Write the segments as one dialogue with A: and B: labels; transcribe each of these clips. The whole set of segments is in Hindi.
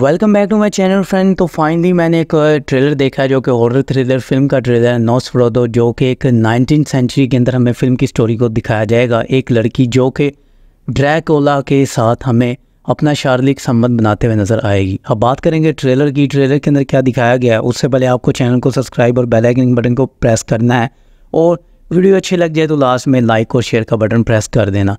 A: welcome back to my channel friend तो फाइनली मैंने एक ट्रेलर uh, देखा है जो कि हॉरर थ्रिलर फिल्म का ट्रेलर है नोस फ्रोदो जो कि एक नाइनटीन सेंचुरी के अंदर हमें फिल्म की स्टोरी को दिखाया जाएगा एक लड़की जो कि ड्रैकोला के साथ हमें अपना शारीरिक संबंध बनाते हुए नज़र आएगी अब बात करेंगे ट्रेलर की ट्रेलर के अंदर क्या दिखाया गया है उससे पहले आपको चैनल को सब्सक्राइब और बेलाइकिन बटन को प्रेस करना है और वीडियो अच्छी लग जाए तो लास्ट में लाइक और शेयर का बटन प्रेस कर देना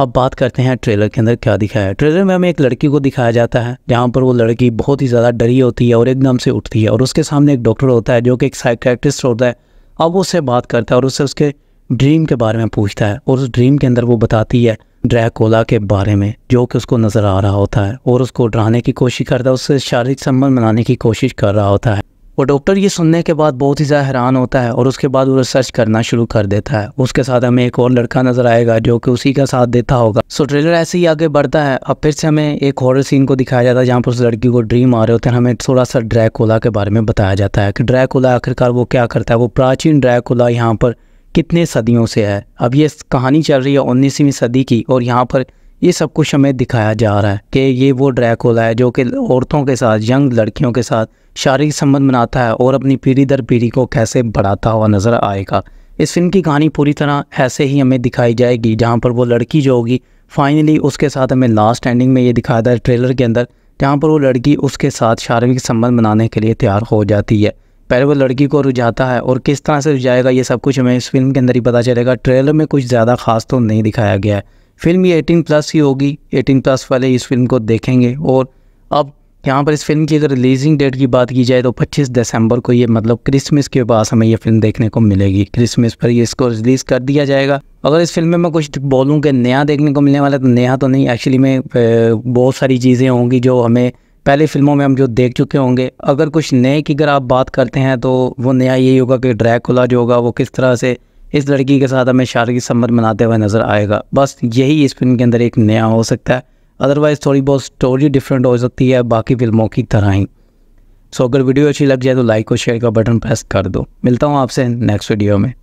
A: अब बात करते हैं ट्रेलर के अंदर क्या दिखाया है ट्रेलर में हमें एक लड़की को दिखाया जाता है जहाँ पर वो लड़की बहुत ही ज़्यादा डरी होती है और एकदम से उठती है और उसके सामने एक डॉक्टर होता है जो कि एक साइकैट्रिस्ट होता है अब उससे बात करता है और उससे उसके ड्रीम के बारे में पूछता है और उस ड्रीम के अंदर वो बताती है ड्रैकोला के बारे में जो कि उसको नज़र आ रहा होता है और उसको डराने की कोशिश करता है उससे शारीरिक संबंध बनाने की कोशिश कर रहा होता है वो डॉक्टर ये सुनने के बाद बहुत ही ज़्यादा हैरान होता है और उसके बाद वो रिसर्च करना शुरू कर देता है उसके साथ हमें एक और लड़का नज़र आएगा जो कि उसी का साथ देता होगा सो ट्रेलर ऐसे ही आगे बढ़ता है अब फिर से हमें एक हॉरर सीन को दिखाया जाता है जहाँ पर उस लड़की को ड्रीम आ रहे होते हैं हमें थोड़ा सा ड्रैकोला के बारे में बताया जाता है कि ड्रैकोला आखिरकार वो क्या करता है वो प्राचीन ड्रैकोला यहाँ पर कितने सदियों से है अब ये कहानी चल रही है उन्नीसवीं सदी की और यहाँ पर ये सब कुछ हमें दिखाया जा रहा है कि ये वो ड्रैक ड्रैकोला है जो कि औरतों के साथ यंग लड़कियों के साथ शारीरिक संबंध बनाता है और अपनी पीढ़ी दर पीढ़ी को कैसे बढ़ाता हुआ नज़र आएगा इस फिल्म की कहानी पूरी तरह ऐसे ही हमें दिखाई जाएगी जहाँ पर वो लड़की जो होगी फाइनली उसके साथ हमें लास्ट एंडिंग में ये दिखाया था ट्रेलर के अंदर जहाँ पर वो लड़की उसके साथ शारीरिक संबंध बनाने के लिए तैयार हो जाती है पहले वो लड़की को रुझाता है और किस तरह से रुझाएगा ये सब कुछ हमें इस फिल्म के अंदर ही पता चलेगा ट्रेलर में कुछ ज़्यादा खास तो नहीं दिखाया गया है फिल्म ये एटीन प्लस ही होगी एटीन प्लस वाले इस फिल्म को देखेंगे और अब यहाँ पर इस फिल्म की अगर रिलीजिंग डेट की बात की जाए तो 25 दिसंबर को ये मतलब क्रिसमस के पास हमें ये फिल्म देखने को मिलेगी क्रिसमस पर ये इसको रिलीज़ कर दिया जाएगा अगर इस फिल्म में मैं कुछ बोलूँ कि नया देखने को मिलने वाला तो नया तो नहीं एक्चुअली में बहुत सारी चीज़ें होंगी जो हमें पहले फिल्मों में हम जो देख चुके होंगे अगर कुछ नए की अगर आप बात करते हैं तो वो नया यही होगा कि ड्रैकुला जो होगा वो किस तरह से इस लड़की के साथ हमें शारीरिक संबंध बनाते हुए नज़र आएगा बस यही इस फिल्म के अंदर एक नया हो सकता है अदरवाइज़ थोड़ी बहुत स्टोरी डिफरेंट हो सकती है बाकी फिल्मों की तरह ही सो अगर वीडियो अच्छी लग जाए तो लाइक और शेयर का बटन प्रेस कर दो मिलता हूँ आपसे नेक्स्ट वीडियो में